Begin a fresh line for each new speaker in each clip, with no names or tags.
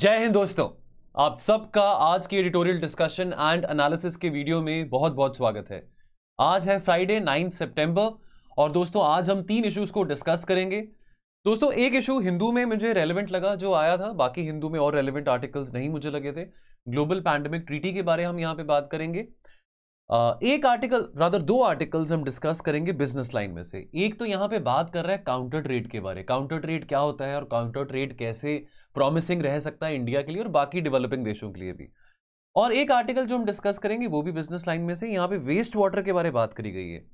जय हिंद दोस्तों आप सबका आज की एडिटोरियल डिस्कशन एंड एनालिसिस के वीडियो में बहुत बहुत स्वागत है आज है फ्राइडे नाइन्थ सितंबर और दोस्तों आज हम तीन इश्यूज को डिस्कस करेंगे दोस्तों एक इशू हिंदू में मुझे रेलिवेंट लगा जो आया था बाकी हिंदू में और रेलिवेंट आर्टिकल्स नहीं मुझे लगे थे ग्लोबल पैंडमिक ट्रीटी के बारे हम यहाँ पे बात करेंगे एक आर्टिकल रादर दो आर्टिकल्स हम डिस्कस करेंगे बिजनेस लाइन में से एक तो यहाँ पे बात कर रहा है काउंटर ट्रेड के बारे काउंटर ट्रेड क्या होता है और काउंटर ट्रेड कैसे प्रॉमिसिंग रह सकता है इंडिया के लिए और बाकी डेवलपिंग देशों के लिए भी और एक आर्टिकल जो हम डिस्कस करेंगे वो भी बिजनेस लाइन में से यहाँ पे वेस्ट वाटर के बारे में बात करी गई है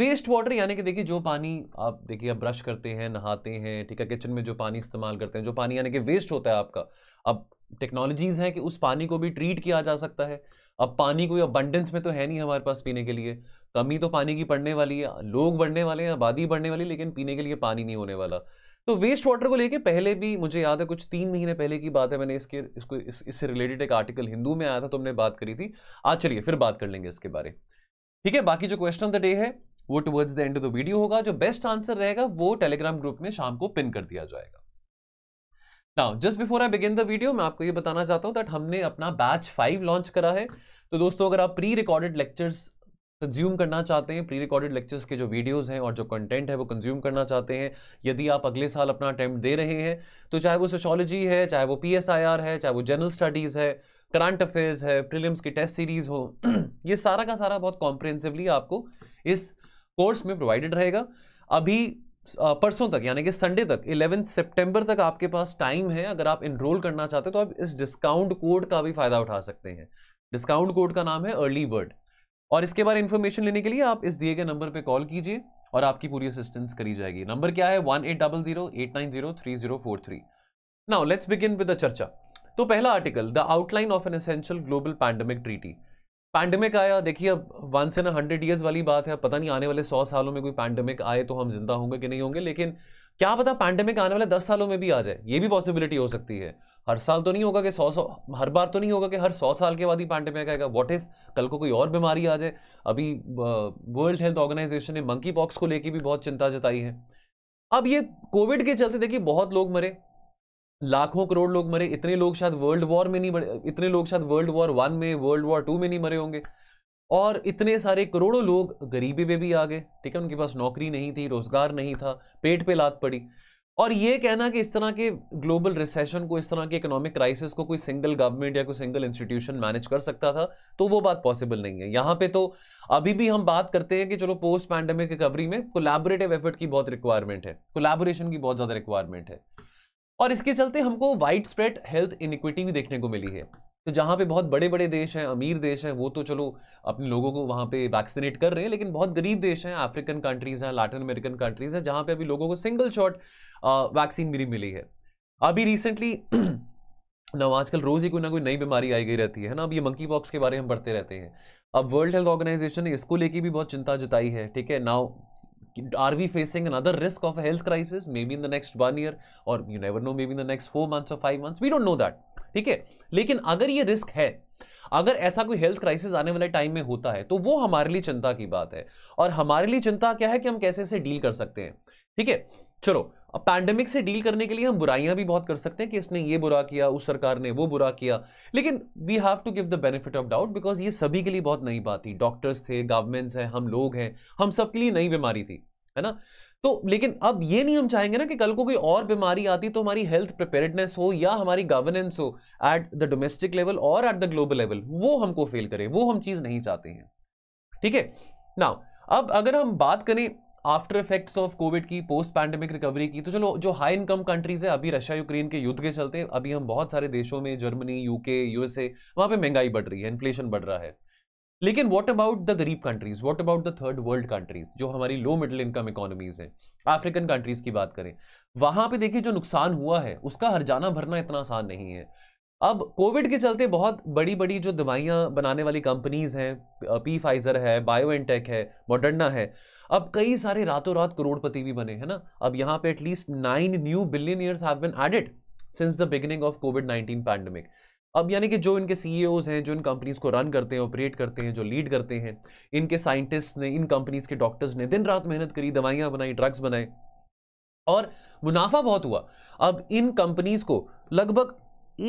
वेस्ट वाटर यानी कि देखिए जो पानी आप देखिए आप ब्रश करते हैं नहाते हैं ठीक है किचन में जो पानी इस्तेमाल करते हैं जो पानी यानी कि वेस्ट होता है आपका अब टेक्नोलॉजीज़ हैं कि उस पानी को भी ट्रीट किया जा सकता है अब पानी कोई अबंडेंस में तो है नहीं हमारे पास पीने के लिए कमी तो पानी की पड़ने वाली है लोग बढ़ने वाले हैं आबादी बढ़ने वाली है लेकिन पीने के लिए पानी नहीं होने वाला तो वेस्ट वाटर को लेके पहले भी मुझे याद है कुछ तीन महीने पहले की बात है मैंने इसके इसको इस, इससे रिलेटेड एक आर्टिकल हिंदू में आया था तुमने बात करी थी आज चलिए फिर बात कर लेंगे इसके बारे ठीक है बाकी जो क्वेश्चन ऑफ द डे है वो towards the end of the video होगा जो बेस्ट आंसर रहेगा वो टेलीग्राम ग्रुप में शाम को पिन कर दिया जाएगा now just before I begin the video मैं आपको ये बताना चाहता हूँ दैट हमने अपना बैच फाइव लॉन्च करा है तो दोस्तों अगर आप प्री रिकॉर्डेड लेक्चर्स कंज्यूम करना चाहते हैं प्री रिकॉर्डेड लेक्चर्स के जो वीडियोस हैं और जो कंटेंट है वो कंज्यूम करना चाहते हैं यदि आप अगले साल अपना अटैम्प्ट दे रहे हैं तो चाहे वो सोशोलॉजी है चाहे वो पी है चाहे वो जनरल स्टडीज़ है करंट अफेयर्स है प्रिलिम्स की टेस्ट सीरीज़ हो ये सारा का सारा बहुत कॉम्प्रेंसिवली आपको इस कोर्स में प्रोवाइडेड रहेगा अभी परसों तक यानी कि संडे तक इलेवेंथ सितंबर तक आपके पास टाइम है अगर आप इनरोल करना चाहते हैं तो आप इस डिस्काउंट कोड का भी फ़ायदा उठा सकते हैं डिस्काउंट कोड का नाम है अर्ली बर्ड और इसके बारे इन्फॉर्मेशन लेने के लिए आप इस दिए गए नंबर पर कॉल कीजिए और आपकी पूरी असिस्टेंस करी जाएगी नंबर क्या है one eight double zero eight nine zero three zero four three now let's begin with the चर्चा तो पहला article the outline of an essential global pandemic treaty pandemic आया देखिए अब वन से ना हंड्रेड ईयर्स वाली बात है पता नहीं आने वाले सौ सालों में कोई पैंडमिक आए तो हम जिंदा होंगे कि नहीं होंगे लेकिन क्या पता पैंडमिक आने वाले दस सालों में भी आ जाए ये भी पॉसिबिलिटी हो सकती है हर साल तो नहीं होगा कि सौ सौ हर बार तो नहीं होगा कि हर सौ साल के बाद ही पैंडेमिक आएगा व्हाट इफ़ कल को कोई और बीमारी आ जाए अभी वर्ल्ड हेल्थ ऑर्गेनाइजेशन ने मंकी पॉक्स को लेके भी बहुत चिंता जताई है अब ये कोविड के चलते देखिए बहुत लोग मरे लाखों करोड़ लोग मरे इतने लोग शायद वर्ल्ड वॉर में नहीं मरे इतने लोग शायद वर्ल्ड वॉर वन में वर्ल्ड वॉर टू में नहीं मरे होंगे और इतने सारे करोड़ों लोग गरीबी में भी आ गए ठीक है उनके पास नौकरी नहीं थी रोजगार नहीं था पेट पे लात पड़ी और ये कहना कि इस तरह के ग्लोबल रिसेशन को इस तरह के इकोनॉमिक क्राइसिस को कोई सिंगल गवर्नमेंट या कोई सिंगल इंस्टीट्यूशन मैनेज कर सकता था तो वो बात पॉसिबल नहीं है यहाँ पे तो अभी भी हम बात करते हैं कि चलो पोस्ट पैंडमिक रिकवरी में कोलैबोरेटिव एफर्ट की बहुत रिक्वायरमेंट है कोलैबोरेशन की बहुत ज़्यादा रिक्वायरमेंट है और इसके चलते हमको वाइड स्प्रेड हेल्थ इनिक्विटी भी देखने को मिली है तो जहाँ पे बहुत बड़े बड़े देश हैं अमीर देश हैं वो तो चलो अपने लोगों को वहाँ पे वैक्सीनेट कर रहे हैं लेकिन बहुत गरीब देश हैं अफ्रीकन कंट्रीज़ हैं लैटिन अमेरिकन कंट्रीज़ हैं जहाँ पे अभी लोगों को सिंगल शॉट वैक्सीन मेरी मिली है अभी रिसेंटली ना आजकल रोज़ ही कोई ना कोई नई बीमारी आई गई रहती है ना अब ये मंकी पॉक्स के बारे में पढ़ते रहते हैं अब वर्ल्ड हेल्थ ऑर्गेनाइजेशन ने इसको लेके भी बहुत चिंता जताई है ठीक है now are we facing risk of health crisis maybe in the next one year और you never know maybe in the next four months और five months we don't know that ठीक है लेकिन अगर ये risk है अगर ऐसा कोई हेल्थ क्राइसिस आने वाले टाइम में होता है तो वो हमारे लिए चिंता की बात है और हमारे लिए चिंता क्या है कि हम कैसे इसे डील कर सकते हैं ठीक है चलो अब पैंडमिक से डील करने के लिए हम बुराइयां भी बहुत कर सकते हैं कि इसने ये बुरा किया उस सरकार ने वो बुरा किया लेकिन we have to give the benefit of doubt because ये सभी के लिए बहुत नई बात थी डॉक्टर्स थे गवर्नमेंट्स हैं हम लोग हैं हम सब के लिए नई बीमारी थी है ना तो लेकिन अब ये नहीं हम चाहेंगे ना कि कल को कोई और बीमारी आती तो हमारी हेल्थ प्रिपेयर्डनेस हो या हमारी गवर्नेंस हो एट द डोमेस्टिक लेवल और एट द ग्लोबल लेवल वो हमको फेल करे वो हम चीज़ नहीं चाहते हैं ठीक है ना अब अगर हम बात करें आफ्टर इफेक्ट्स ऑफ कोविड की पोस्ट पैंडेमिक रिकवरी की तो चलो जो हाई इनकम कंट्रीज है अभी रशिया यूक्रेन के युद्ध के चलते अभी हम बहुत सारे देशों में जर्मनी यूके यूएसए वहाँ पे महंगाई बढ़ रही है इन्फ्लेशन बढ़ रहा है लेकिन व्हाट अबाउट द गरीब countries what about the third world countries जो हमारी लो मिडिल इनकम इकोनॉमीज हैं अफ्रीकन कंट्रीज की बात करें वहां पे देखिए जो नुकसान हुआ है उसका हरजाना भरना इतना आसान नहीं है अब कोविड के चलते बहुत बड़ी बड़ी जो दवाइयाँ बनाने वाली कंपनीज हैं पी फाइजर है बायो है मॉडर्ना है अब कई सारे रातों रात करोड़पति भी बने हैं ना अब यहाँ पे at least nine new billionaires have been added since the beginning of COVID nineteen pandemic अब यानी कि जो इनके सीईओज e हैं जो इन कंपनीज को रन करते हैं ऑपरेट करते हैं जो लीड करते हैं इनके साइंटिस्ट ने इन कंपनीज के डॉक्टर्स ने दिन रात मेहनत करी दवाइयाँ बनाई ड्रग्स बनाए और मुनाफा बहुत हुआ अब इन कंपनीज को लगभग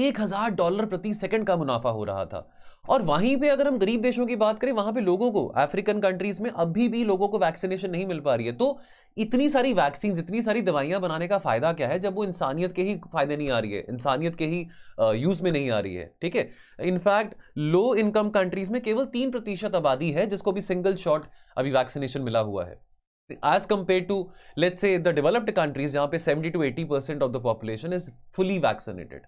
एक हज़ार डॉलर प्रति सेकंड का मुनाफा हो रहा था और वहीं पे अगर हम गरीब देशों की बात करें वहां पे लोगों को अफ्रीकन कंट्रीज में अभी भी लोगों को वैक्सीनेशन नहीं मिल पा रही है तो इतनी सारी वैक्सीन इतनी सारी दवाइयां बनाने का फायदा क्या है जब वो इंसानियत के ही फायदे नहीं आ रही है इंसानियत के ही यूज में नहीं आ रही है ठीक है इनफैक्ट लो इनकम कंट्रीज में केवल तीन प्रतिशत आबादी है जिसको भी सिंगल शॉट अभी वैक्सीनेशन मिला हुआ है एज कंपेयर टू लेट से डेवलप्ड कंट्रीज जहां जहाँ पे seventy two eighty percent of the population is fully vaccinated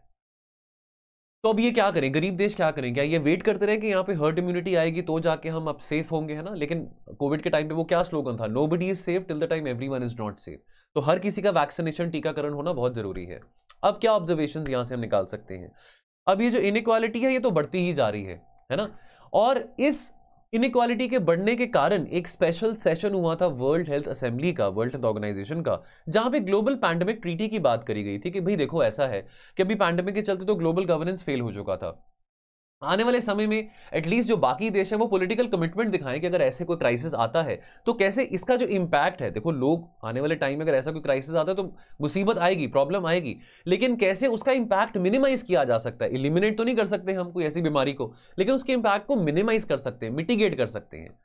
तो अब ये क्या करें गरीब देश क्या करें क्या ये वेट करते रहे कि यहाँ पे हर्ड इम्यूनिटी आएगी तो जाके हम अब सेफ होंगे है ना लेकिन कोविड के टाइम पे वो क्या स्लोगन था nobody is safe till the time everyone is not safe तो हर किसी का वैक्सीनेशन टीकाकरण होना बहुत जरूरी है अब क्या ऑब्जर्वेशन यहाँ से हम निकाल सकते हैं अब ये जो इनक्वालिटी है ये तो बढ़ती ही जा रही है है ना और इस इनक्वालिटी के बढ़ने के कारण एक स्पेशल सेशन हुआ था वर्ल्ड हेल्थ असेंबली का वर्ल्ड हेल्थ ऑर्गेनाइजेशन का जहां पे ग्लोबल पैंडमिक ट्रीटी की बात करी गई थी कि भाई देखो ऐसा है कि अभी पैंडमिक के चलते तो ग्लोबल गवर्नेंस फेल हो चुका था आने वाले समय में एटलीस्ट जो बाकी देश है वो पॉलिटिकल कमिटमेंट दिखाएं कि अगर ऐसे कोई क्राइसिस आता है तो कैसे इसका जो इम्पैक्ट है देखो लोग आने वाले टाइम में अगर ऐसा कोई क्राइसिस आता है तो मुसीबत आएगी प्रॉब्लम आएगी लेकिन कैसे उसका इम्पैक्ट मिनिमाइज किया जा सकता है इलिमिनेट तो नहीं कर सकते हम कोई ऐसी बीमारी को लेकिन उसके इम्पैक्ट को मिनिमाइज कर सकते हैं मिटिगेट कर सकते हैं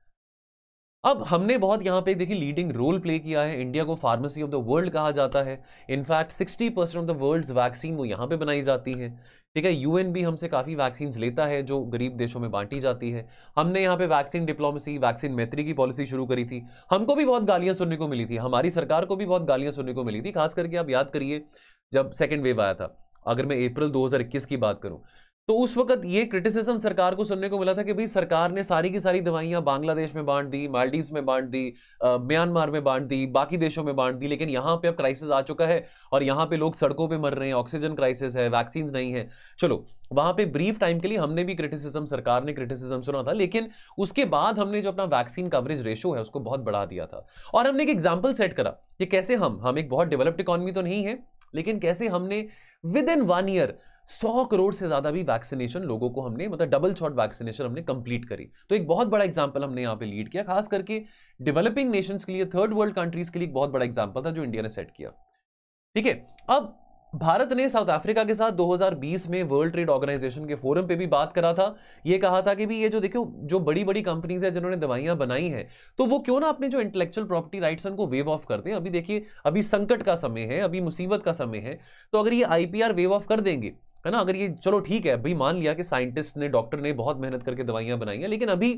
अब हमने बहुत यहाँ पे देखिए लीडिंग रोल प्ले किया है इंडिया को फार्मेसी ऑफ द वर्ल्ड कहा जाता है in fact 60 percent of the world's vaccine वो यहाँ पे बनाई जाती है ठीक है यूएन भी हमसे काफ़ी वैक्सीन लेता है जो गरीब देशों में बांटी जाती है हमने यहाँ पे वैक्सीन डिप्लोमेसी वैक्सीन मैत्री की पॉलिसी शुरू करी थी हमको भी बहुत गालियाँ सुनने को मिली थी हमारी सरकार को भी बहुत गालियाँ सुनने को मिली थी खास करके आप याद करिए जब सेकेंड वेव आया था अगर मैं अप्रैल 2021 की बात करूं तो उस वक्त ये क्रिटिसिज्म सरकार को सुनने को मिला था कि भाई सरकार ने सारी की सारी दवाइयां बांग्लादेश में बांट दी मालदीव में बांट दी म्यांमार में बांट दी बाकी देशों में बांट दी लेकिन यहां पे अब क्राइसिस आ चुका है और यहां पे लोग सड़कों पे मर रहे हैं ऑक्सीजन क्राइसिस है वैक्सीन नहीं है चलो वहां पे ब्रीफ टाइम के लिए हमने भी क्रिटिसिज्म सरकार ने क्रिटिसिज्म सुना था लेकिन उसके बाद हमने जो अपना वैक्सीन कवरेज रेशो है उसको बहुत बढ़ा दिया था और हमने एक एग्जाम्पल सेट करा कि कैसे हम हम एक बहुत डेवलप्ड इकोनमी तो नहीं है लेकिन कैसे हमने विद इन वन ईयर सौ करोड़ से ज़्यादा भी वैक्सीनेशन लोगों को हमने मतलब डबल शॉट वैक्सीनेशन हमने कंप्लीट करी तो एक बहुत बड़ा एग्जाम्पल हमने यहाँ पे लीड किया खास करके डेवलपिंग नेशंस के लिए थर्ड वर्ल्ड कंट्रीज के लिए एक बहुत बड़ा एग्जाम्पल था जो इंडिया ने सेट किया ठीक है अब भारत ने साउथ अफ्रीका के साथ 2020 में वर्ल्ड ट्रेड ऑर्गेनाइजेशन के फोरम पे भी बात करा था ये कहा था कि भी ये जो देखो जो बड़ी बड़ी कंपनीज है जिन्होंने दवाइयां बनाई हैं तो वो क्यों ना अपने जो इंटेलेक्चुअल प्रॉपर्टी राइट्स उनको वेव ऑफ कर दें अभी देखिए अभी संकट का समय है अभी मुसीबत का समय है तो अगर ये आईपीआर वेव ऑफ कर देंगे है ना अगर ये चलो ठीक है अभी मान लिया कि साइंटिस्ट ने डॉक्टर ने बहुत मेहनत करके दवाइयाँ बनाई हैं लेकिन अभी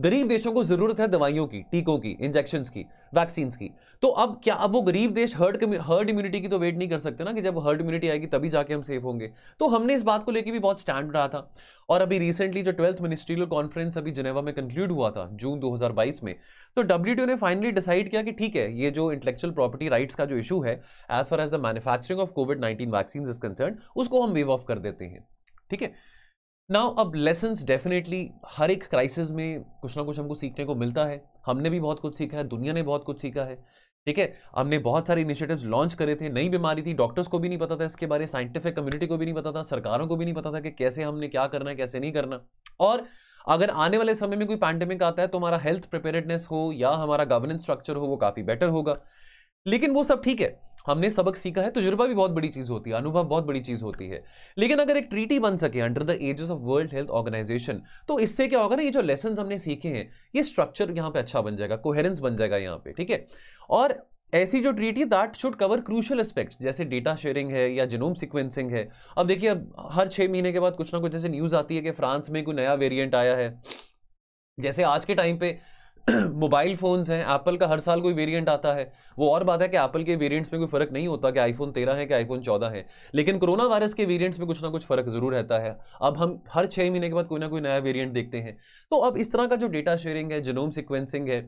गरीब देशों को जरूरत है दवाइयों की टीकों की इंजेक्शन की वैक्सीन की तो अब क्या अब वो गरीब देश हर्ड हर्ड इम्यूनिटी की तो वेट नहीं कर सकते ना कि जब हर्ड इम्यूनिटी आएगी तभी जाके हम सेफ होंगे तो हमने इस बात को लेकर भी बहुत स्टैंड रहा था और अभी रिसेंटली जो ट्वेल्थ मिनिस्ट्रियल कॉन्फ्रेंस अभी जनेवा में कंक्लूड हुआ था जून 2022 में तो डब्ल्यू ने फाइनली डिसाइड किया कि ठीक है ये जो इंटेलेक्चुअल प्रॉपर्टी राइट्स का जो इशू है as far as the manufacturing of COVID nineteen vaccine is concern उसको हम वेव ऑफ कर देते हैं ठीक है नाउ अब लेसन डेफिनेटली हर एक क्राइसिस में कुछ ना कुछ हमको सीखने को मिलता है हमने भी बहुत कुछ सीखा है दुनिया ने बहुत कुछ सीखा है ठीक है हमने बहुत सारे इनिशिएटिव्स लॉन्च करे थे नई बीमारी थी डॉक्टर्स को भी नहीं पता था इसके बारे में साइंटिफिक कम्युनिटी को भी नहीं पता था सरकारों को भी नहीं पता था कि कैसे हमने क्या करना है कैसे नहीं करना और अगर आने वाले समय में कोई पैंडेमिक आता है तो हमारा हेल्थ प्रिपेयरनेस हो या हमारा गवर्नेंस स्ट्रक्चर हो वो काफ़ी बेटर होगा लेकिन वो सब ठीक है हमने सबक सीखा है तजुर्बा तो भी बहुत बड़ी चीज़ होती है अनुभव बहुत बड़ी चीज़ होती है लेकिन अगर एक ट्रीटी बन सके under the aegis of World health Organization तो इससे क्या होगा ना ये जो लेसन हमने सीखे हैं ये स्ट्रक्चर यहाँ पे अच्छा बन जाएगा कोहेरेंस बन जाएगा यहाँ पे ठीक है और ऐसी जो treaty that should cover crucial aspects जैसे डेटा शेयरिंग है या जिनोम सिक्वेंसिंग है अब देखिए अब हर छः महीने के बाद कुछ ना कुछ जैसे न्यूज़ आती है कि फ्रांस में कोई नया वेरियंट आया है जैसे आज के टाइम पे मोबाइल फ़ोन्स हैं एप्पल का हर साल कोई वेरिएंट आता है वो और बात है कि एप्पल के वेरिएंट्स में कोई फ़र्क नहीं होता कि आईफोन तेरह है कि आईफोन चौदह है लेकिन कोरोना वायरस के वेरिएंट्स में कुछ ना कुछ फ़र्क ज़रूर रहता है अब हम हर छः महीने के बाद कोई ना कोई नया वेरिएंट देखते हैं तो अब इस तरह का जो डेटा शेयरिंग है जिनोम सिक्वेंसिंग है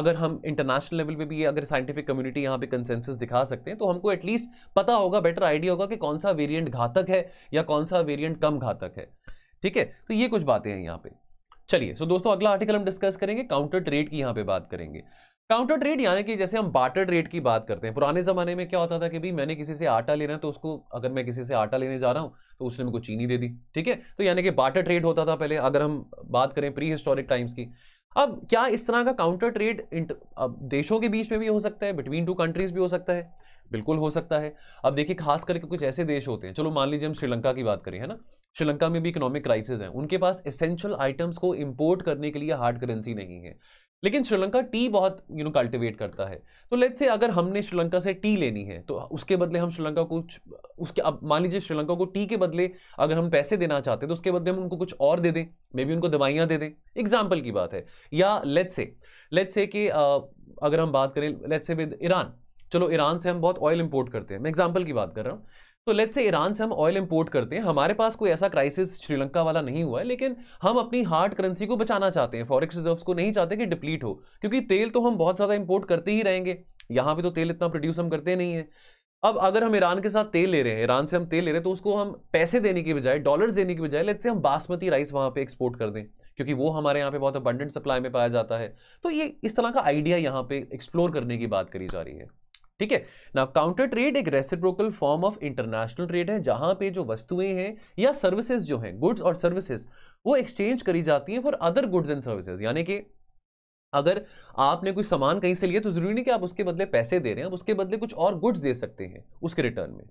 अगर हम इंटरनेशनल लेवल पर भी अगर साइंटिफिक कम्युनिटी यहाँ पर कंसेंसिस दिखा सकते हैं तो हमको एटलीस्ट पता होगा बेटर आइडिया होगा कि कौन सा वेरियंट घातक है या कौन सा वेरियंट कम घातक है ठीक है तो ये कुछ बातें हैं यहाँ पर चलिए सो दोस्तों अगला आर्टिकल हम डिस्कस करेंगे काउंटर ट्रेड की यहाँ पे बात करेंगे काउंटर ट्रेड यानी कि जैसे हम बाटर ट्रेड की बात करते हैं पुराने ज़माने में क्या होता था कि भाई मैंने किसी से आटा लेना है तो उसको अगर मैं किसी से आटा लेने जा रहा हूँ तो उसने मेरे को चीनी दे दी ठीक है तो यानी कि बाटर ट्रेड होता था पहले अगर हम बात करें प्री हिस्टोरिक टाइम्स की अब क्या इस तरह का काउंटर ट्रेड अब देशों के बीच में भी हो सकता है बिटवीन टू कंट्रीज भी हो सकता है बिल्कुल हो सकता है अब देखिए खास करके कुछ ऐसे देश होते हैं चलो मान लीजिए हम श्रीलंका की बात करें है ना श्रीलंका में भी इकोनॉमिक क्राइसिस है उनके पास एसेंशियल आइटम्स को इम्पोर्ट करने के लिए हार्ड करेंसी नहीं है लेकिन श्रीलंका टी बहुत यू नो कल्टिवेट करता है तो लेट्स से अगर हमने श्रीलंका से टी लेनी है तो उसके बदले हम श्रीलंका को उसके अब मान लीजिए श्रीलंका को टी के बदले अगर हम पैसे देना चाहते हैं तो उसके बदले हम उनको कुछ और दे दें मे बी उनको दवाइयाँ दे दें एग्जाम्पल की बात है या लेट्स से लेट्स से कि अगर हम बात करें लेट्स से विद ईरान चलो ईरान से हम बहुत ऑयल इम्पोर्ट करते हैं मैं एग्जाम्पल की बात कर रहा हूँ तो लेट्स से ईरान से हम ऑयल इंपोर्ट करते हैं हमारे पास कोई ऐसा क्राइसिस श्रीलंका वाला नहीं हुआ है लेकिन हम अपनी हार्ड करेंसी को बचाना चाहते हैं फॉरेक्स रिजर्व्स को नहीं चाहते कि डिप्लीट हो क्योंकि तेल तो हम बहुत ज़्यादा इंपोर्ट करते ही रहेंगे यहाँ पर तो तेल इतना प्रोड्यूस हम करते नहीं है अब अगर हम ईरान के साथ तेल ले रहे हैं ईरान से हम तेल ले रहे हैं तो उसको हम पैसे देने की बजाय डॉलर्स देने की बजाय लेट से हम बासमती राइस वहाँ पे एक्सपोर्ट कर दें क्योंकि वो हमारे यहाँ पे बहुत अबंडेंट सप्लाई में पाया जाता है तो ये इस तरह का आइडिया यहाँ पे एक्सप्लोर करने की बात करी जा रही है ठीक है ना काउंटर ट्रेड एक reciprocal form of international trade है जहां पे जो वस्तुएं हैं या सर्विसेज जो हैं गुड्स और सर्विसेज वो एक्सचेंज करी जाती हैं for other goods and services यानी कि अगर आपने कोई सामान कहीं से लिया तो जरूरी नहीं कि आप उसके बदले पैसे दे रहे हैं आप उसके बदले कुछ और गुड्स दे सकते हैं उसके रिटर्न में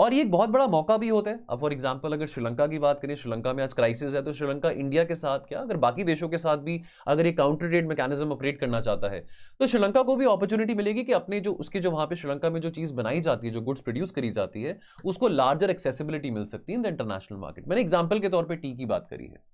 और ये एक बहुत बड़ा मौका भी होता है अब फॉर एग्जाम्पल अगर श्रीलंका की बात करें श्रीलंका में आज क्राइसिस है तो श्रीलंका इंडिया के साथ क्या अगर बाकी देशों के साथ भी अगर ये काउंटर ट्रेड मैकेनिज्म ऑपरेट करना चाहता है तो श्रीलंका को भी अपॉर्चुनिटी मिलेगी कि अपने जो उसके जो वहाँ पे श्रीलंका में जो चीज़ बनाई जाती है जो गुड्स प्रोड्यूस करी जाती है उसको लार्जर एक्सेसिबिलिटी मिल सकती है इन द इंटरनेशनल मार्केट मैंने एग्जाम्पल के तौर पर टी की बात करी है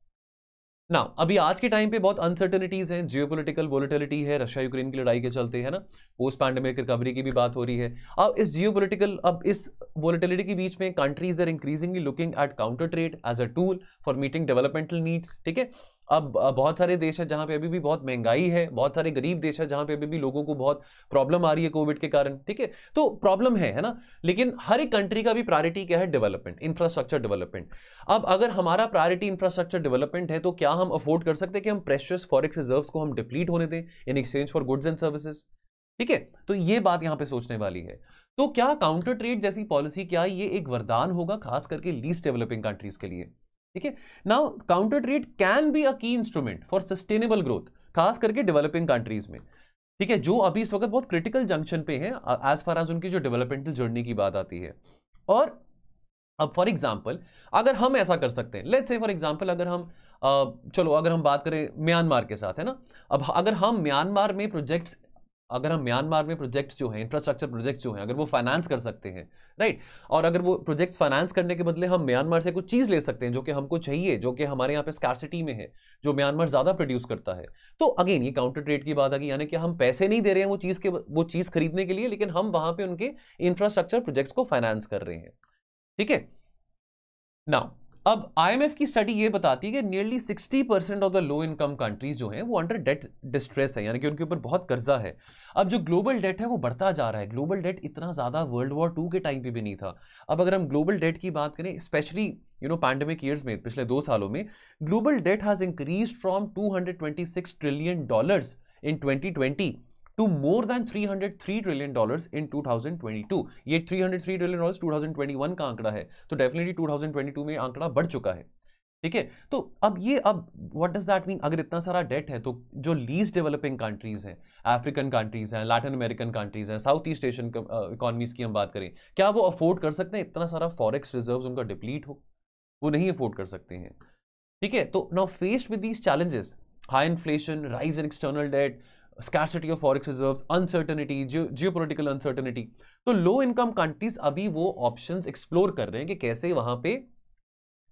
ना अभी आज के टाइम पे बहुत अनसर्टेनिटीज़ हैं जियो पोलिटिकल वोलिटिलिटी है रशिया यूक्रेन की लड़ाई के चलते है ना पोस्ट पैंडमिक रिकवरी की भी बात हो रही है अब इस पोलिटिकल अब इस वोलिटिलिटी के बीच में countries are increasingly looking at counter trade as a tool for meeting developmental needs ठीक है अब बहुत सारे देश है जहाँ पे अभी भी बहुत महंगाई है बहुत सारे गरीब देश है जहाँ पे अभी भी लोगों को बहुत प्रॉब्लम आ रही है कोविड के कारण ठीक है तो प्रॉब्लम है है ना लेकिन हर एक कंट्री का भी प्रायोरिटी क्या है डेवलपमेंट इंफ्रास्ट्रक्चर डेवलपमेंट अब अगर हमारा प्रायोरिटी इंफ्रास्ट्रक्चर डेवलपमेंट है तो क्या हम अफोर्ड कर सकते हैं कि हम प्रेशियस फॉरेक्स रिजर्व को हम डिप्लीट होने दें in exchange for goods and services ठीक है तो ये बात यहाँ पे सोचने वाली है तो क्या काउंटर ट्रेड जैसी पॉलिसी क्या ये एक वरदान होगा खास करके लीस्ट डेवलपिंग कंट्रीज के लिए ठीक है now counter trade can be a key instrument for sustainable growth खास करके डेवलपिंग कंट्रीज में ठीक है जो अभी इस वक्त बहुत क्रिटिकल जंक्शन पे है एज फार एज उनकी जो डेवलपमेंटल जर्नी की बात आती है और अब फॉर एग्जाम्पल अगर हम ऐसा कर सकते हैं लेट्स से फॉर एग्जाम्पल अगर हम चलो अगर हम बात करें म्यांमार के साथ है ना अब अगर हम म्यांमार में प्रोजेक्ट्स अगर हम म्यांमार में प्रोजेक्ट्स जो हैं इंफ्रास्ट्रक्चर प्रोजेक्ट्स जो हैं अगर वो फाइनेंस कर सकते हैं राइट और अगर वो प्रोजेक्ट्स फाइनेंस करने के बदले हम म्यांमार से कुछ चीज़ ले सकते हैं जो कि हमको चाहिए जो कि हमारे यहाँ पे स्कारसिटी में है जो म्यांमार ज़्यादा प्रोड्यूस करता है तो अगेन ये काउंटर ट्रेड की बात आ गई यानी कि हम पैसे नहीं दे रहे हैं वो चीज़ के वो चीज़ खरीदने के लिए लेकिन हम वहाँ पर उनके इंफ्रास्ट्रक्चर प्रोजेक्ट्स को फाइनेंस कर रहे हैं ठीक है नाउ अब आईएमएफ की स्टडी ये बताती है कि nearly 60 percent of the low income countries जो हैं वो अंडर डेट डिस्ट्रेस है यानी कि उनके ऊपर बहुत कर्जा है अब जो ग्लोबल डेट है वो बढ़ता जा रहा है ग्लोबल डेट इतना ज़्यादा वर्ल्ड वॉर टू के टाइम पे भी नहीं था अब अगर हम ग्लोबल डेट की बात करें specially you know pandemic years में पिछले दो सालों में global debt has increase from two trillion dollars in twenty two more than 303 trillion dollars in 2022 ये 303 ट्रिलियन डॉलर्स 2021 का आंकड़ा है तो डेफिनेटली 2022 में आंकड़ा बढ़ चुका है ठीक है तो अब ये अब व्हाट डज दैट मीन अगर इतना सारा डेट है तो जो लीस्ट डेवलपिंग कंट्रीज हैं अफ्रीकन कंट्रीज हैं लैटिन अमेरिकन कंट्रीज हैं साउथ ईस्ट एशियन इकोनॉमीज की हम बात करें क्या वो अफोर्ड कर सकते हैं इतना सारा फॉरेक्स रिजर्व उनका डिप्लीट हो वो नहीं अफोर्ड कर सकते हैं ठीक है तो now faced with these challenges high inflation rise in external debt scarcity of forex reserve uncertainty geopolitical uncertainty तो लो इनकम कंट्रीज अभी वो ऑप्शन एक्सप्लोर कर रहे हैं कि कैसे वहां पे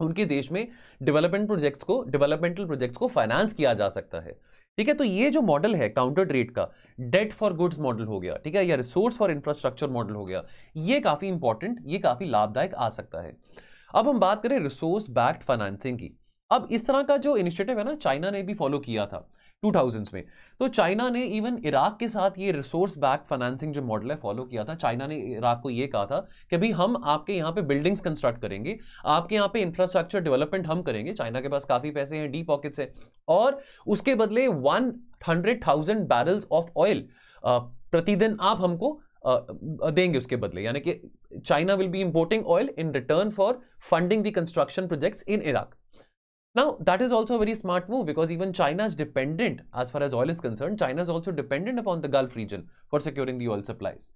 उनके देश में डेवलपमेंट प्रोजेक्ट्स को डेवलपमेंटल प्रोजेक्ट्स को फाइनेंस किया जा सकता है ठीक है तो ये जो मॉडल है काउंटर ट्रेड का डेट फॉर गुड्स मॉडल हो गया ठीक है या रिसोर्स फॉर इंफ्रास्ट्रक्चर मॉडल हो गया ये काफ़ी इंपॉर्टेंट ये काफ़ी लाभदायक आ सकता है अब हम बात करें रिसोर्स बैक्ड फाइनेंसिंग की अब इस तरह का जो इनिशिएटिव है ना चाइना ने भी फॉलो किया था टू थाउजेंड्स में तो चाइना ने इवन इराक के साथ ये रिसोर्स बैक फाइनेंसिंग जो मॉडल है फॉलो किया था चाइना ने इराक को ये कहा था कि भाई हम आपके यहाँ पे बिल्डिंग्स कंस्ट्रक्ट करेंगे आपके यहाँ पे इंफ्रास्ट्रक्चर डेवलपमेंट हम करेंगे चाइना के पास काफ़ी पैसे हैं डी पॉकेट्स हैं और उसके बदले one hundred thousand barrels of oil प्रतिदिन आप हमको देंगे उसके बदले यानी कि China will be importing oil in return for funding the construction projects in Iraq Now, that is also a very smart move because even China is dependent, as far as oil is concerned, China is also dependent upon the Gulf region for securing the oil supplies.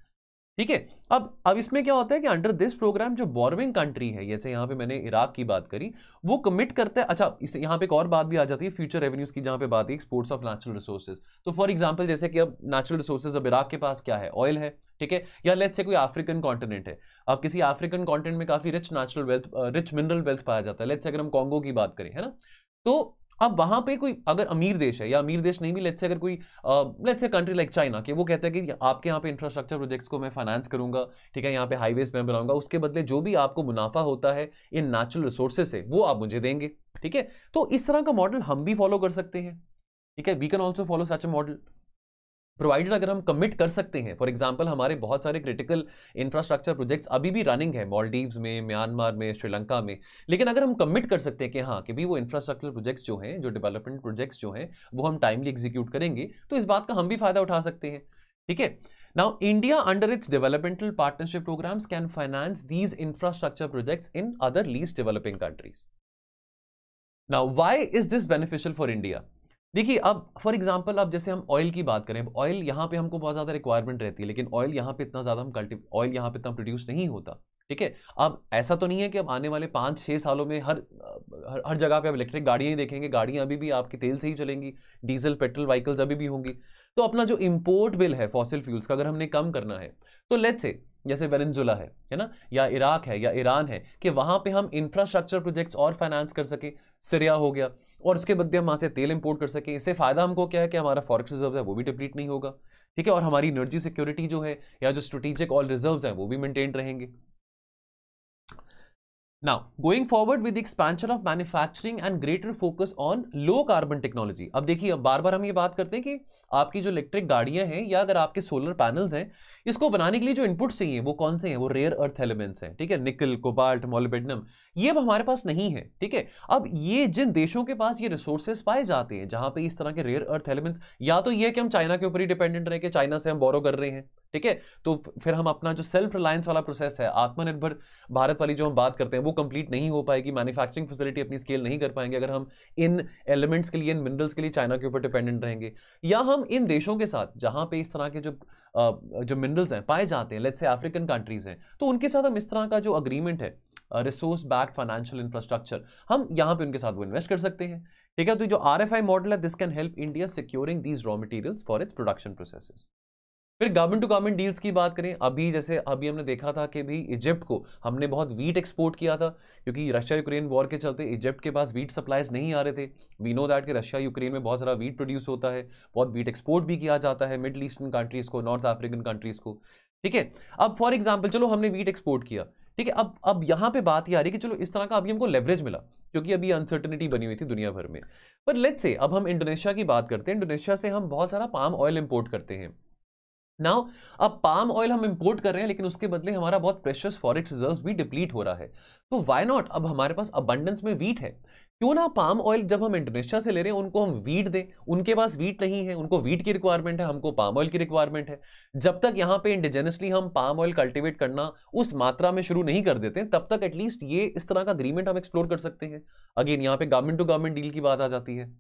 ठीक है अब अब इसमें क्या होता है कि under this program जो बॉर्विंग कंट्री है जैसे यहाँ पे मैंने इराक की बात करी वो कमिट करते हैं अच्छा इस यहाँ पे एक और बात भी आ जाती है फ्यूचर रेवेन्यूज की जहां पे बात है एक्सपोर्ट्स ऑफ नेचुरल रिसोर्सेज तो फॉर एग्जाम्पल जैसे कि अब नेचुरल रिसोर्सेज अब इराक के पास क्या है ऑयल है ठीक है या लेट से कोई अफ्रीकन कॉन्टिनेंट है अब किसी अफ्रीकन कॉन्टिनेंट में काफ़ी rich natural wealth rich mineral wealth पाया जाता है लेट से अगर हम कॉन्गो की बात करें है ना तो अब वहां पे कोई अगर अमीर देश है या अमीर देश नहीं भी लेट्स से अगर कोई let's say country like China के वो कहता है कि आपके यहाँ पे इंफ्रास्ट्रक्चर प्रोजेक्ट्स को मैं फाइनेंस करूंगा ठीक है यहाँ पे हाईवेज मैं बनाऊंगा उसके बदले जो भी आपको मुनाफा होता है इन नेचुरल रिसोर्सेज से वो आप मुझे देंगे ठीक है तो इस तरह का मॉडल हम भी फॉलो कर सकते हैं ठीक है we can also follow such a model provided अगर हम कमिट कर सकते हैं फॉर एग्जाम्पल हमारे बहुत सारे क्रिटिकल इंफ्रास्ट्रक्चर प्रोजेक्ट्स अभी भी रनिंग है मॉलडीव्स में म्यांमार में श्रीलंका में लेकिन अगर हम कमिट कर सकते हैं कि हाँ कि भी वो इंफ्रास्ट्रक्चर प्रोजेक्ट्स जो हैं जो डेवलपमेंट प्रोजेक्ट्स जो हैं वो हम टाइमली एग्जीक्यूट करेंगे तो इस बात का हम भी फायदा उठा सकते हैं ठीक है now India under its developmental partnership programs can finance these infrastructure projects in other least developing countries now why is this beneficial for India देखिए अब फॉर एग्जांपल अब जैसे हम ऑयल की बात करें ऑयल यहाँ पे हमको बहुत ज़्यादा रिक्वायरमेंट रहती है लेकिन ऑयल यहाँ पे इतना ज़्यादा हम कल्टिव ऑयल यहाँ पे इतना प्रोड्यूस नहीं होता ठीक है अब ऐसा तो नहीं है कि अब आने वाले पाँच छः सालों में हर हर, हर जगह पे आप इलेक्ट्रिक गाड़ियाँ ही देखेंगे गाड़ियाँ अभी भी आपके तेल से ही चलेंगी डीजल पेट्रोल व्हीकल्स अभी भी होंगी तो अपना जो इम्पोर्ट बिल है फॉसिल फ्यूल्स का अगर हमने कम करना है तो लेट्स से जैसे वेनजुला है है ना या इराक है या ईरान है कि वहाँ पर हम इंफ्रास्ट्रक्चर प्रोजेक्ट्स और फाइनेंस कर सकें सिरिया हो गया और उसके बदले हम वहाँ से तेल इंपोर्ट कर सकें इससे फ़ायदा हमको क्या है कि हमारा फॉरेक्स रिजर्व है वो भी डिप्लीट नहीं होगा ठीक है और हमारी एनर्जी सिक्योरिटी जो है या जो स्ट्रेटेजिक ऑल रिजर्व हैं वो भी मेनटेन रहेंगे Now, going forward with the expansion of manufacturing and greater focus on low carbon technology. अब देखिए अब बार बार हम ये बात करते हैं कि आपकी जो इलेक्ट्रिक गाड़ियां हैं या अगर आपके सोलर पैनल्स हैं इसको बनाने के लिए जो इनपुट चाहिए वो कौन से हैं वो रेयर अर्थ एलिमेंट्स हैं ठीक है निकल कोबाल्ट मोलिबेडनम ये अब हमारे पास नहीं है ठीक है अब ये जिन देशों के पास ये रिसोर्सेस पाए जाते हैं जहां पे इस तरह के रेयर अर्थ एलिमेंट्स या तो ये है कि हम चाइना के ऊपर ही डिपेंडेंट रहे कि चाइना से हम बोरो कर रहे हैं ठीक है तो फिर हम अपना जो सेल्फ रिलायंस वाला प्रोसेस है आत्मनिर्भर भारत वाली जो हम बात करते हैं वो कंप्लीट नहीं हो पाएगी मैन्युफैक्चरिंग फैसिलिटी अपनी स्केल नहीं कर पाएंगे अगर हम इन एलिमेंट्स के लिए इन मिनरल्स के लिए चाइना के ऊपर डिपेंडेंट रहेंगे या हम इन देशों के साथ जहां पे इस तरह के जो जो मिनरल्स हैं पाए जाते हैं लेट्स से अफ्रीकन कंट्रीज हैं तो उनके साथ हम इस तरह का जो अग्रीमेंट है resource back back financial infrastructure हम यहाँ पे उनके साथ वो इन्वेस्ट कर सकते हैं ठीक है तो जो आर एफ आई मॉडल है this can help India securing these raw materials for its production process फिर गवर्नमेंट टू गवर्नमेंट डील्स की बात करें अभी जैसे अभी हमने देखा था कि भाई इजिप्ट को हमने बहुत वीट एक्सपोर्ट किया था क्योंकि रशिया यूक्रेन वॉर के चलते इजिप्ट के पास वीट सप्लाईज नहीं आ रहे थे वी नो दैट कि रशिया यूक्रेन में बहुत सारा वीट प्रोड्यूस होता है बहुत वीट एक्सपोर्ट भी किया जाता है मिडल ईस्टर्न कंट्रीज़ को नॉर्थ अफ्रीकन कंट्रीज़ को ठीक है अब फॉर एग्जाम्पल चलो हमने वीट एक्सपोर्ट किया ठीक है अब अब यहां पे बात ये आ रही है कि चलो इस तरह का अभी हमको लेवरेज मिला क्योंकि अभी अनसर्टनिटी बनी हुई थी दुनिया भर में पर लेट से अब हम इंडोनेशिया की बात करते हैं इंडोनेशिया से हम बहुत सारा पाम ऑयल इंपोर्ट करते हैं नाउ अब पाम ऑयल हम इंपोर्ट कर रहे हैं लेकिन उसके बदले हमारा बहुत प्रेशियस फॉरेस्ट रिजर्व भी डिप्लीट हो रहा है तो वाई नॉट अब हमारे पास अबंडेंस में वीट है क्यों ना पाम ऑयल जब हम इंडोनेशिया से ले रहे हैं उनको हम वीट दें उनके पास वीट नहीं है उनको वीट की रिक्वायरमेंट है हमको पाम ऑयल की रिक्वायरमेंट है जब तक यहाँ पे इंडिजेनसली हम पाम ऑयल कल्टिवेट करना उस मात्रा में शुरू नहीं कर देते तब तक एटलीस्ट ये इस तरह का अग्रीमेंट हम एक्सप्लोर कर सकते हैं अगेन यहाँ पे गवर्नमेंट टू गवर्नमेंट डील की बात आ जाती है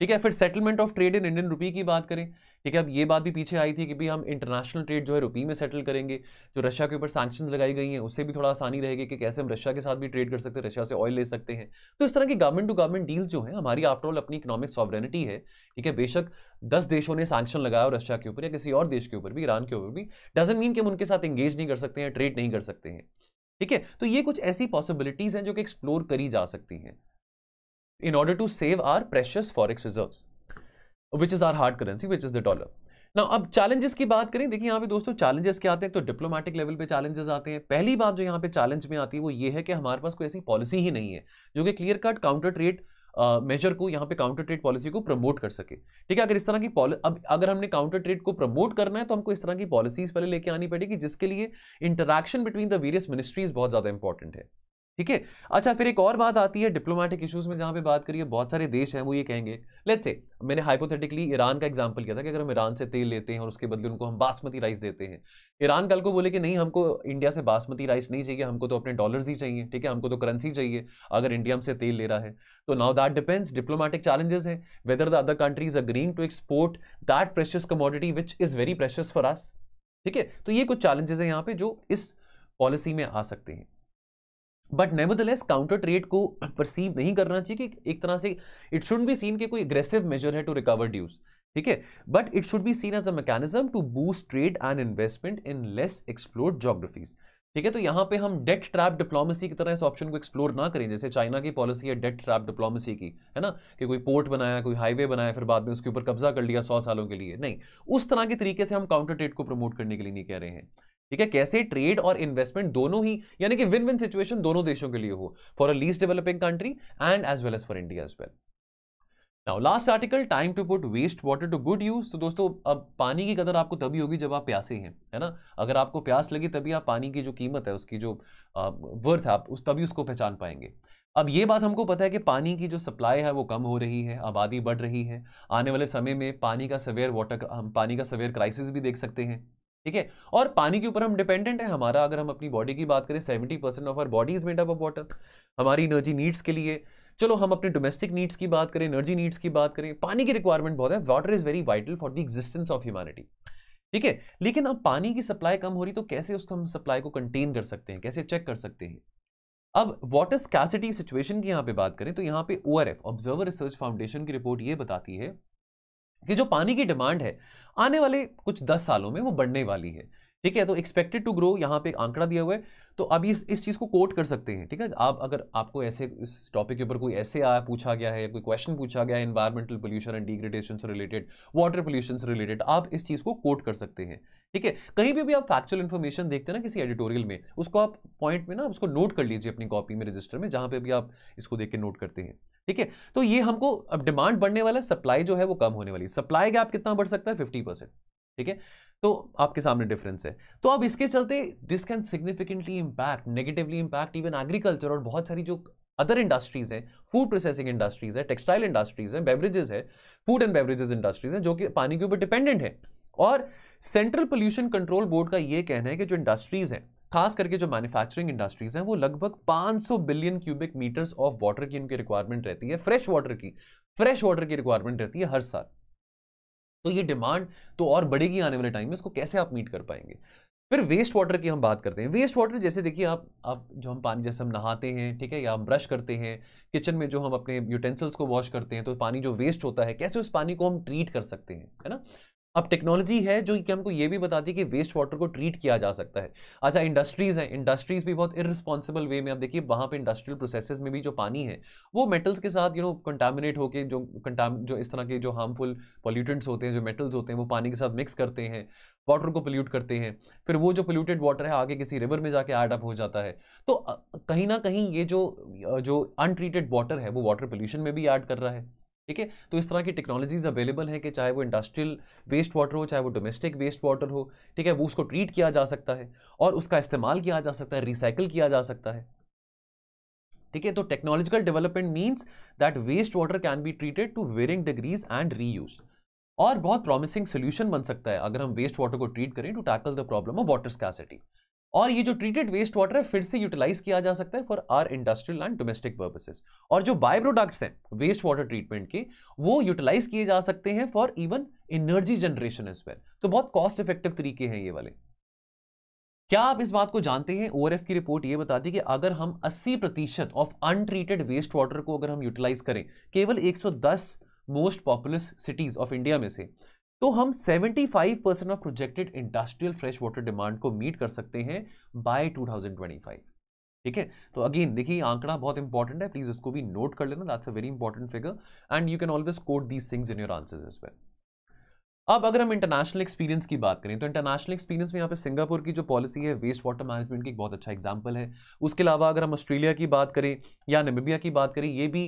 ठीक है फिर settlement of trade in Indian rupee की बात करें ठीक है अब ये बात भी पीछे आई थी कि भी हम इंटरनेशनल ट्रेड जो है रुपी में सेटल करेंगे जो रशिया के ऊपर सैक्शन लगाई गई हैं उससे भी थोड़ा आसानी रहेगी कि कैसे हम रशिया के साथ भी ट्रेड कर सकते हैं रशिया से ऑयल ले सकते हैं तो इस तरह की गवर्नमेंट टू गवर्नमेंट डील जो है हमारी आफ्टरऑल अपनी इकोनॉमिक सॉवरेनिटी है ठीक है बेशक दस देशों ने सैक्शन लगाया रशिया के ऊपर या किसी और देश के ऊपर भी ईरान के ऊपर भी डजेंट मीन कि हम उनके साथ एंगेज नहीं कर सकते हैं ट्रेड नहीं कर सकते हैं ठीक है तो ये कुछ ऐसी पॉसिबिलिटीज़ हैं जो कि एक्सप्लोर करी जा सकती हैं in order to save our precious forex reserves, which is our hard currency, which is the dollar. ना अब चैलेंजेस की बात करें देखिए यहाँ पे दोस्तों चैलेंजेस क्या आते हैं तो diplomatic लेवल पे चैलेंजेस आते हैं पहली बात जो यहाँ पे चैलेंज में आती है वो ये है कि हमारे पास कोई ऐसी पॉलिसी ही नहीं है जो कि clear cut counter trade measure को यहाँ पे काउंटर ट्रेड पॉलिसी को प्रमोट कर सके ठीक है अगर इस तरह की अब अगर हमने काउंटर ट्रेड को प्रमोट करना है तो हमको इस तरह की पॉलिसीज पहले लेके आनी पड़ेगी जिसके लिए interaction between the various ministries बहुत ज़्यादा इंपॉर्टेंट है ठीक है अच्छा फिर एक और बात आती है डिप्लोमेटिक इश्यूज में जहाँ पे बात करिए बहुत सारे देश हैं वो ये कहेंगे लेट्स से मैंने हाइपोथेटिकली ईरान का एग्जाम्पल किया था कि अगर हम ईरान से तेल लेते हैं और उसके बदले उनको हम बासमती राइस देते हैं ईरान कल को बोले कि नहीं हमको इंडिया से बासमती राइस नहीं चाहिए हमको तो अपने डॉलर्स ही चाहिए ठीक है हमको तो करेंसी चाहिए अगर इंडिया हमसे तेल ले रहा है तो now that depends diplomatic challenges हैं whether the other countries agreeing to export that precious commodity which is very precious for us ठीक है तो ये कुछ चैलेंजेस हैं यहाँ पे जो इस पॉलिसी में आ सकते हैं बट नेवरदलेस काउंटर ट्रेड को परसीव नहीं करना चाहिए कि एक तरह से इट शुड बी सीन के कोई अग्रेसिव मेजर है टू रिकवर ड्यूज ठीक है but it should be seen as a mechanism to boost trade and investment in less explored geographies ठीक है तो यहाँ पे हम डेट ट्रैप डिप्लोमेसी की तरह इस ऑप्शन को एक्सप्लोर ना करें जैसे चाइना की पॉलिसी है डेट ट्रैप डिप्लोमेसी की है ना कि कोई पोर्ट बनाया कोई हाईवे बनाया फिर बाद में उसके ऊपर कब्जा कर लिया सौ सालों के लिए नहीं उस तरह के तरीके से हम काउंटर ट्रेड को प्रमोट करने के लिए नहीं कह रहे हैं ठीक है कैसे ट्रेड और इन्वेस्टमेंट दोनों ही यानी कि विन विन सिचुएशन दोनों देशों के लिए हो for a least developing country and as well as for India as well now last article time to put waste water to good use तो दोस्तों अब पानी की कदर आपको तभी होगी जब आप प्यासे हैं है ना अगर आपको प्यास लगी तभी आप पानी की जो कीमत है उसकी जो वर्थ है आप उस तभी उसको पहचान पाएंगे अब ये बात हमको पता है कि पानी की जो सप्लाई है वो कम हो रही है आबादी बढ़ रही है आने वाले समय में पानी का सवेयर वाटर पानी का सवेयर क्राइसिस भी देख सकते हैं ठीक है और पानी के ऊपर हम डिपेंडेंट है हमारा अगर हम अपनी बॉडी की बात करें seventy percent of our body is made up of water हमारी एनर्जी नीड्स के लिए चलो हम अपने डोमेस्टिक नीड्स की बात करें एनर्जी नीड्स की बात करें पानी की रिक्वायरमेंट बहुत है water is very vital for the existence of humanity ठीक है लेकिन अब पानी की सप्लाई कम हो रही तो कैसे उसको हम सप्लाई को कंटेन कर सकते हैं कैसे चेक कर सकते हैं अब वाटर स्कैसिटी सिचुएशन की यहाँ पे बात करें तो यहाँ पे O R F Observer Research Foundation की रिपोर्ट ये बताती है कि जो पानी की डिमांड है आने वाले कुछ दस सालों में वो बढ़ने वाली है ठीक है तो एक्सपेक्टेड टू ग्रो यहाँ पे आंकड़ा दिया हुआ है तो अब इस इस चीज़ को कोट कर सकते हैं ठीक है आप अगर आपको ऐसे इस टॉपिक के ऊपर कोई ऐसे आया पूछा गया है कोई क्वेश्चन पूछा गया है इन्वायरमेंटल पोल्यूशन एंड डिग्रेडेशन से रिलेटेड वाटर पोल्यूशन से रिलेटेड आप इस चीज़ को कोट कर सकते हैं ठीक है कहीं भी भी आप फैक्चुअल इन्फॉर्मेशन देखते ना किसी एडिटोरियल में उसको आप पॉइंट में ना उसको नोट कर लीजिए अपनी कॉपी में रजिस्टर में जहाँ पे भी आप इसको देख के नोट करते हैं ठीक है तो ये हमको अब डिमांड बढ़ने वाला है सप्लाई जो है वो कम होने वाली सप्लाई गैप कितना बढ़ सकता है फिफ्टी परसेंट ठीक है तो आपके सामने डिफरेंस है तो अब इसके चलते this can significantly impact negatively impact even agriculture और बहुत सारी जो अदर इंडस्ट्रीज हैं फूड प्रोसेसिंग इंडस्ट्रीज है टेक्सटाइल इंडस्ट्रीज है बेवरेजेस है फूड एंड बेवरेजेस इंडस्ट्रीज हैं जो कि पानी के ऊपर डिपेंडेंट है और सेंट्रल पोल्यूशन कंट्रोल बोर्ड का यह कहना है कि जो इंडस्ट्रीज़ हैं खास करके जो मैन्युफैक्चरिंग इंडस्ट्रीज़ हैं वो लगभग 500 billion cubic metres of water की उनकी रिक्वायरमेंट रहती है फ्रेश वाटर की फ्रेश वाटर की रिक्वायरमेंट रहती है हर साल तो ये डिमांड तो और बढ़ेगी आने वाले टाइम में इसको कैसे आप मीट कर पाएंगे फिर वेस्ट वाटर की हम बात करते हैं वेस्ट वाटर जैसे देखिए आप आप जो हम पानी जैसे हम नहाते हैं ठीक है या हम ब्रश करते हैं किचन में जो हम अपने यूटेंसिल्स को वॉश करते हैं तो पानी जो वेस्ट होता है कैसे उस पानी को हम ट्रीट कर सकते हैं है ना अब टेक्नोलॉजी है जो कि हमको ये भी बताती है कि वेस्ट वाटर को ट्रीट किया जा सकता है अच्छा इंडस्ट्रीज़ हैं इंडस्ट्रीज़ भी बहुत इरिस्पॉन्सिबल वे में आप देखिए वहाँ पे इंडस्ट्रियल प्रोसेसेस में भी जो पानी है वो मेटल्स के साथ यू नो कंटामिनेट होकर जो कंटाम जो इस तरह के जो हार्मफुल पॉल्यूटेंट्स होते हैं जो मेटल्स होते हैं वो पानी के साथ मिक्स करते हैं वाटर को पोल्यूट करते हैं फिर वो जो पोल्यूटेड वाटर है आगे किसी रिवर में जाके एड अप हो जाता है तो कहीं ना कहीं ये जो जो अनट्रीटेड वाटर है वो वाटर पोल्यूशन में भी ऐड कर रहा है ठीक है तो इस तरह की टेक्नोलॉजीज अवेलेबल हैं कि चाहे वो इंडस्ट्रियल वेस्ट वाटर हो चाहे वो डोमेस्टिक वेस्ट वाटर हो ठीक है वो उसको ट्रीट किया जा सकता है और उसका इस्तेमाल किया जा सकता है रिसाइकिल किया जा सकता है ठीक है तो technological development means that waste water can be treated to varying degrees and री और बहुत प्रॉमिसिंग सोल्यूशन बन सकता है अगर हम वेस्ट वाटर को ट्रीट करें to tackle the problem of water scarcity और ये जो ट्रीटेड वेस्ट वाटर है फिर से यूटिलाइज किया जा सकता है for our industrial and domestic purposes और जो बाय प्रोडक्ट्स हैं वेस्ट वाटर ट्रीटमेंट के वो यूटिलाइज किए जा सकते हैं for even energy generation as per तो बहुत कॉस्ट इफेक्टिव तरीके हैं ये वाले क्या आप इस बात को जानते हैं ओ की रिपोर्ट ये बताती है कि अगर हम 80 प्रतिशत ऑफ अनट्रीटेड वेस्ट वाटर को अगर हम यूटिलाइज करें केवल 110 most populous cities of India में से तो हम 75 percent of projected industrial fresh water demand को मीट कर सकते हैं बाय 2025 ठीक है तो अगेन देखिए आंकड़ा बहुत इंपॉर्टेंट है प्लीज इसको भी नोट कर लेना that's a very important figure and you can always quote these things in your answers as well अब अगर हम इंटरनेशनल एक्सपीरियंस की बात करें तो इंटरनेशनल एक्सपीरियंस में यहाँ पे सिंगापुर की जो पॉलिसी है वेस्ट वाटर मैनेजमेंट की एक बहुत अच्छा एग्जांपल है उसके अलावा अगर हम ऑस्ट्रेलिया की बात करें या नमिबिया की बात करें ये भी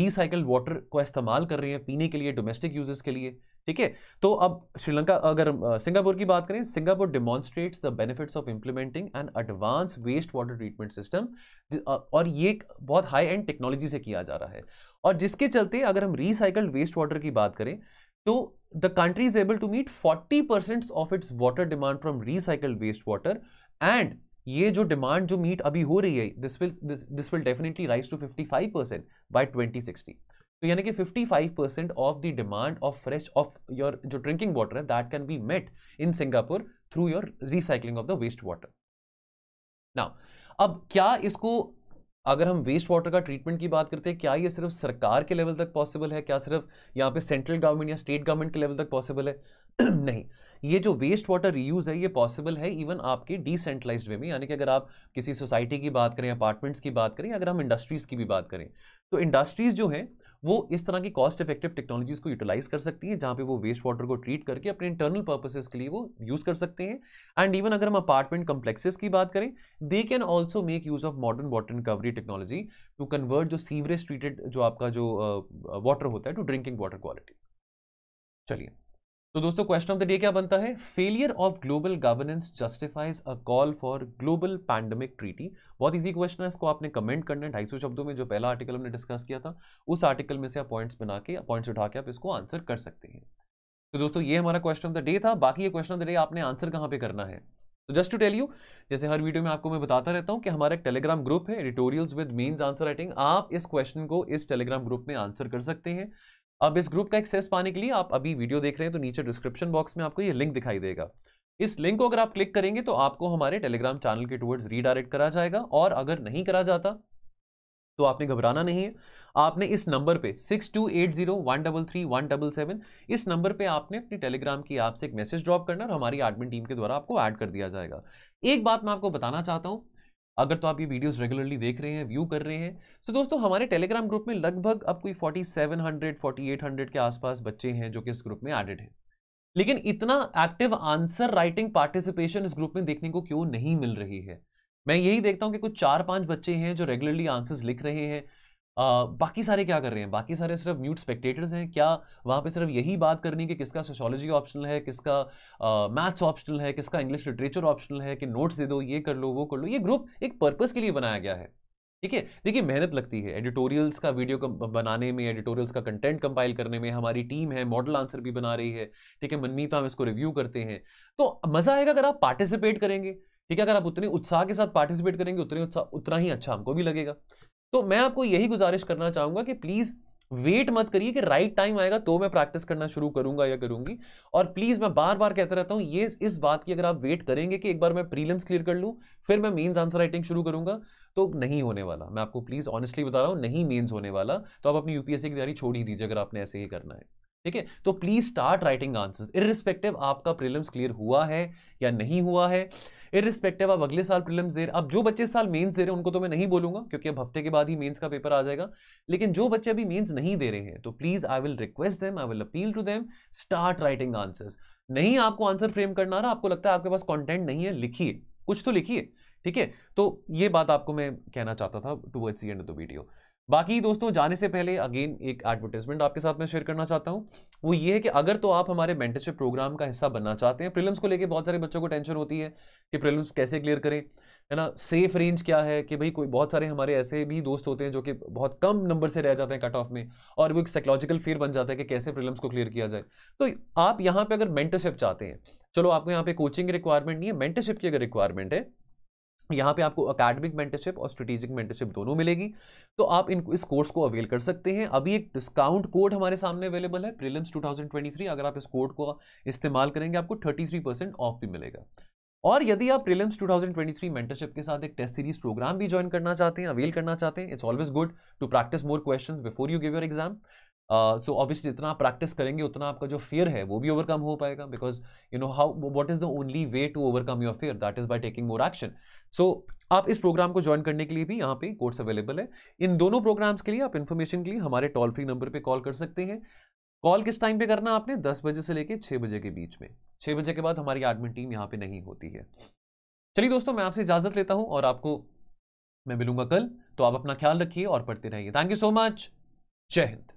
रिसाइकल्ड वाटर को इस्तेमाल कर रहे हैं पीने के लिए डोमेस्टिक यूजर्स के लिए ठीक है तो अब श्रीलंका अगर सिंगापुर की बात करें Singapore demonstrates the benefits of implementing an advanced waste water treatment system और ये बहुत हाई एंड टेक्नोलॉजी से किया जा रहा है और जिसके चलते अगर हम रिसाइकल्ड वेस्ट वाटर की बात करें तो the country is able to meet 40 percent of its water demand from recycled waste water and ये जो डिमांड जो मीट अभी हो रही है this will this will definitely rise to 55 percent twenty sixty तो यानी कि 55 percent of the demand of fresh of your जो ड्रिंकिंग वाटर है that can be met in Singapore through your recycling of the waste water ना अब क्या इसको अगर हम वेस्ट वाटर का ट्रीटमेंट की बात करते हैं क्या ये सिर्फ सरकार के लेवल तक पॉसिबल है क्या सिर्फ यहाँ पे सेंट्रल गवर्नमेंट या स्टेट गवर्नमेंट के लेवल तक पॉसिबल है नहीं ये जो वेस्ट वाटर रीयूज़ है ये पॉसिबल है इवन आपके डिसेंट्रलाइज वे में यानी कि अगर आप किसी सोसाइटी की बात करें अपार्टमेंट्स की बात करें अगर हम इंडस्ट्रीज़ की भी बात करें तो इंडस्ट्रीज़ जो हैं वो इस तरह की कॉस्ट इफेक्टिव टेक्नोलॉजीज को यूटिलाइज कर सकती है जहाँ पे वो वेस्ट वाटर को ट्रीट करके अपने इंटरनल पर्पसेज के लिए वो यूज़ कर सकते हैं एंड इवन अगर हम अपार्टमेंट कम्प्लेक्सेस की बात करें they can also make use of modern water recovery technology to convert जो सीवरेज ट्रीटेड जो आपका जो वाटर uh, होता है टू ड्रिंकिंग वाटर क्वालिटी चलिए तो दोस्तों क्वेश्चन ऑफ द डे क्या बनता है failure of global governance justifies a call for global pandemic treaty बहुत इजी क्वेश्चन है इसको आपने कमेंट करना है ढाई सौ शब्दों में जो पहला आर्टिकल हमने डिस्कस किया था उस आर्टिकल में से आप पॉइंट्स बना के पॉइंट्स उठा के आप इसको आंसर कर सकते हैं तो दोस्तों ये हमारा क्वेश्चन ऑफ द डे था बाकी ये क्वेश्चन ऑफ द डे आपने आंसर कहाँ पे करना है तो जस्ट टू टेल यू जैसे हर वीडियो में आपको मैं बताता रहता हूँ कि हमारा एक टेलीग्राम ग्रुप है editorials with mains answer writing आप इस क्वेश्चन को इस टेलीग्राम ग्रुप में आंसर कर सकते हैं अब इस ग्रुप का एक्सेस पाने के लिए आप अभी वीडियो देख रहे हैं तो नीचे डिस्क्रिप्शन बॉक्स में आपको ये लिंक दिखाई देगा इस लिंक को अगर आप क्लिक करेंगे तो आपको हमारे टेलीग्राम चैनल के टूवर्ड्स रीडायरेक्ट करा जाएगा और अगर नहीं करा जाता तो आपने घबराना नहीं है आपने इस नंबर पे six two eight zero one double three one double seven इस नंबर पे आपने अपनी टेलीग्राम की ऐप से एक मैसेज ड्रॉप करना और हमारी एडमिन टीम के द्वारा आपको ऐड कर दिया जाएगा एक बात मैं आपको बताना चाहता हूँ अगर तो आप ये वीडियोस रेगुलरली देख रहे हैं व्यू कर रहे हैं तो दोस्तों हमारे टेलीग्राम ग्रुप में लगभग अब कोई 4700 4800 के आसपास बच्चे हैं जो कि इस ग्रुप में एडेड हैं लेकिन इतना एक्टिव आंसर राइटिंग पार्टिसिपेशन इस ग्रुप में देखने को क्यों नहीं मिल रही है मैं यही देखता हूँ कि कुछ चार पाँच बच्चे हैं जो रेगुलरली आंसर्स लिख रहे हैं आ, बाकी सारे क्या कर रहे हैं बाकी सारे सिर्फ म्यूट स्पेक्टेटर्स हैं क्या वहाँ पे सिर्फ यही बात करनी कि किसका सोशोलॉजी ऑप्शनल है किसका मैथ्स ऑप्शनल है किसका इंग्लिश लिटरेचर ऑप्शनल है कि नोट्स दे दो ये कर लो वो कर लो ये ग्रुप एक पर्पज़ के लिए बनाया गया है ठीक है देखिए मेहनत लगती है एडिटोरियल्स का वीडियो बनाने में एडिटोरियल्स का कंटेंट कंपाइल करने में हमारी टीम है मॉडल आंसर भी बना रही है ठीक है मनमीता हम इसको रिव्यू करते हैं तो मज़ा आएगा अगर आप पार्टिसिपेट करेंगे ठीक है अगर आप उतने उत्साह के साथ पार्टिसिपेट करेंगे उतने उत्साह उतना ही अच्छा हमको भी लगेगा तो मैं आपको यही गुजारिश करना चाहूंगा कि प्लीज़ वेट मत करिए कि राइट टाइम आएगा तो मैं प्रैक्टिस करना शुरू करूंगा या करूंगी और प्लीज़ मैं बार बार कहता रहता हूँ ये इस बात की अगर आप वेट करेंगे कि एक बार मैं प्रीलिम्स क्लियर कर लूँ फिर मैं मेंस आंसर राइटिंग शुरू करूंगा तो नहीं होने वाला मैं आपको प्लीज़ ऑनेस्टली बता रहा हूँ नहीं मेन्स होने वाला तो आप अपनी यूपीएससी की तैयारी छोड़ ही दीजिए अगर आपने ऐसे ही करना है ठीक है तो please start writing answer irrespective आपका प्रीलिम्स क्लियर हुआ है या नहीं हुआ है इरिस्पेक्टिव आप अगले साल प्रीलिम्स दे रहे अब जो बच्चे साल मेंस दे रहे हैं उनको तो मैं नहीं बोलूंगा क्योंकि अब हफ्ते के बाद ही मेंस का पेपर आ जाएगा लेकिन जो बच्चे अभी मेंस नहीं दे रहे हैं तो please I will request them I will appeal to them start writing answers नहीं आपको आंसर फ्रेम करना रहा आपको लगता है आपके पास कॉन्टेंट नहीं है लिखिए कुछ तो लिखिए ठीक है तो ये बात आपको मैं कहना चाहता था towards the end of the video बाकी दोस्तों जाने से पहले अगेन एक एडवर्टाइजमेंट आपके साथ में शेयर करना चाहता हूँ वो ये है कि अगर तो आप हमारे मेंटरशिप प्रोग्राम का हिस्सा बनना चाहते हैं प्रिलिम्स को लेके बहुत सारे बच्चों को टेंशन होती है कि प्रिलिम्स कैसे क्लियर करें है ना सेफ रेंज क्या है कि भाई कोई बहुत सारे हमारे ऐसे भी दोस्त होते हैं जो कि बहुत कम नंबर से रह जाते हैं कट ऑफ में और वो एक साइकोलॉजिकल फेयर बन जाता है कि कैसे प्रिलिम्स को क्लियर किया जाए तो आप यहाँ पे अगर मेंटरशिप चाहते हैं चलो आपको यहाँ पे कोचिंग की रिक्वायरमेंट नहीं है मेंटरशिप की अगर रिक्वायरमेंट है यहाँ पे आपको अकेडमिक मेंटरशिप और स्ट्रेटेजिक मेंटरशिप दोनों मिलेगी तो आप इन इस कोर्स को अवेल कर सकते हैं अभी एक डिस्काउंट कोड हमारे सामने अवेलेबल है प्रीलिम्स 2023 अगर आप इस कोड को इस्तेमाल करेंगे आपको 33 परसेंट ऑफ भी मिलेगा और यदि आप प्रीलिम्स 2023 मेंटरशिप के साथ एक टेस्ट सीरीज प्रोग्राम भी ज्वाइन करना चाहते हैं अवेल करना चाहते हैं it's always good to practise more question before you give your exam so obviously जितना आप प्रैक्टिस करेंगे उतना आपका जो फियर है वो भी ओवरकम हो पाएगा because you know how what is the only way to overcome your fear that is by taking more action so आप इस प्रोग्राम को ज्वाइन करने के लिए भी यहाँ पे कोर्स अवेलेबल है इन दोनों प्रोग्राम्स के लिए आप इन्फॉर्मेशन के लिए हमारे टोल फ्री नंबर पे कॉल कर सकते हैं कॉल किस टाइम पे करना आपने 10 बजे से लेकर 6 बजे के बीच में 6 बजे के बाद हमारी एडमिन टीम यहाँ पे नहीं होती है चलिए दोस्तों मैं आपसे इजाजत लेता हूँ और आपको मैं मिलूंगा कल तो आप अपना ख्याल रखिए और पढ़ते रहिए थैंक यू सो मच जय हिंद